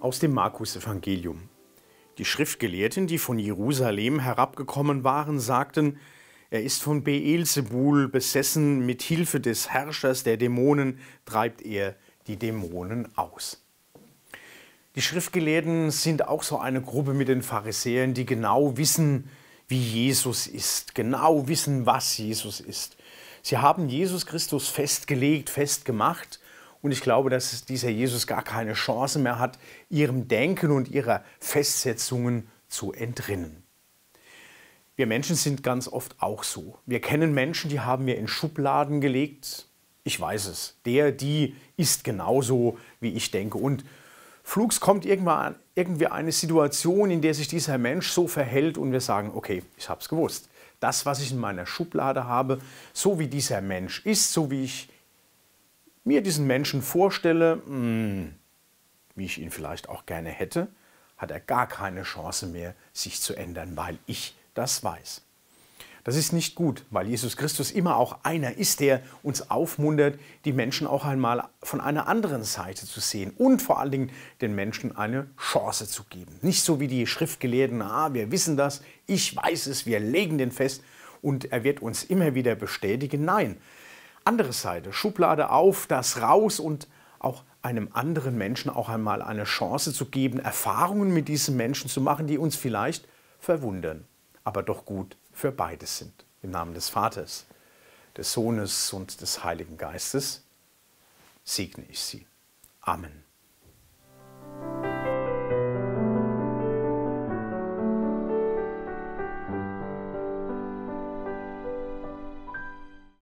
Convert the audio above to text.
Aus dem Markus-Evangelium. Die Schriftgelehrten, die von Jerusalem herabgekommen waren, sagten, er ist von Beelzebul besessen, mit Hilfe des Herrschers der Dämonen treibt er die Dämonen aus. Die Schriftgelehrten sind auch so eine Gruppe mit den Pharisäern, die genau wissen, wie Jesus ist, genau wissen, was Jesus ist. Sie haben Jesus Christus festgelegt, festgemacht und ich glaube, dass dieser Jesus gar keine Chance mehr hat, ihrem Denken und ihrer Festsetzungen zu entrinnen. Wir Menschen sind ganz oft auch so. Wir kennen Menschen, die haben wir in Schubladen gelegt. Ich weiß es. Der, die ist genauso, wie ich denke. Und flugs kommt irgendwann irgendwie eine Situation, in der sich dieser Mensch so verhält und wir sagen, okay, ich habe es gewusst. Das, was ich in meiner Schublade habe, so wie dieser Mensch ist, so wie ich mir diesen Menschen vorstelle, hm, wie ich ihn vielleicht auch gerne hätte, hat er gar keine Chance mehr, sich zu ändern, weil ich das weiß. Das ist nicht gut, weil Jesus Christus immer auch einer ist, der uns aufmuntert, die Menschen auch einmal von einer anderen Seite zu sehen und vor allen Dingen den Menschen eine Chance zu geben. Nicht so wie die Schriftgelehrten, ah, wir wissen das, ich weiß es, wir legen den fest und er wird uns immer wieder bestätigen. Nein, andere Seite, Schublade auf, das raus und auch einem anderen Menschen auch einmal eine Chance zu geben, Erfahrungen mit diesem Menschen zu machen, die uns vielleicht verwundern, aber doch gut für beides sind. Im Namen des Vaters, des Sohnes und des Heiligen Geistes segne ich Sie. Amen.